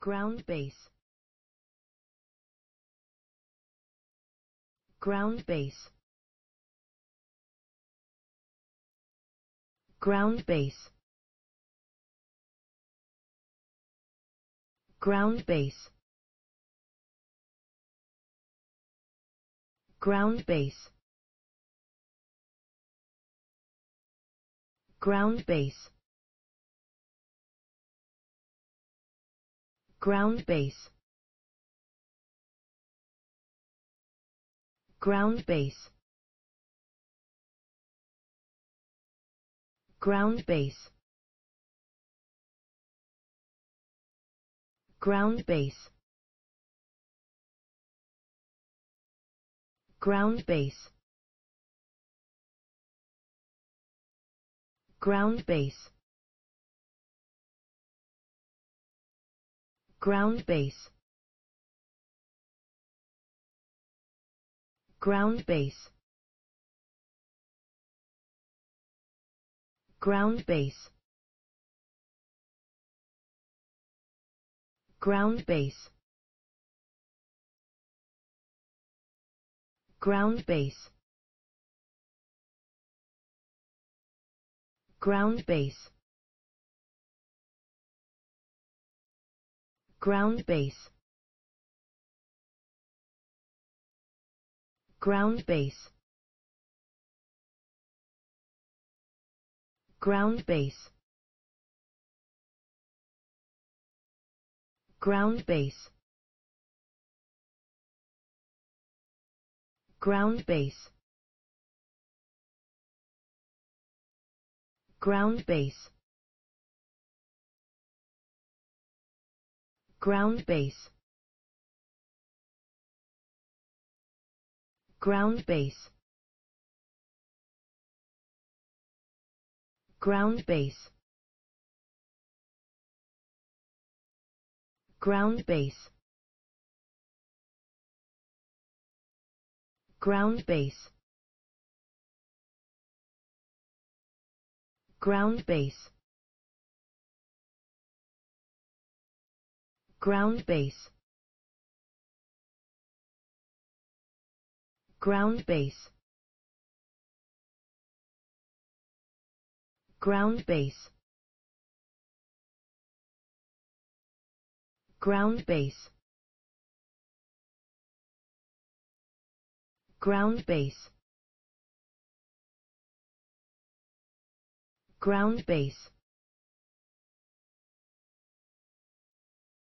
ground base ground base ground base ground base ground base ground base ground base ground base ground base ground base ground base ground base ground base ground base ground base ground base ground base ground base ground base ground base ground base ground base ground base ground base ground base ground base ground base ground base ground base ground base ground base ground base ground base ground base ground base ground base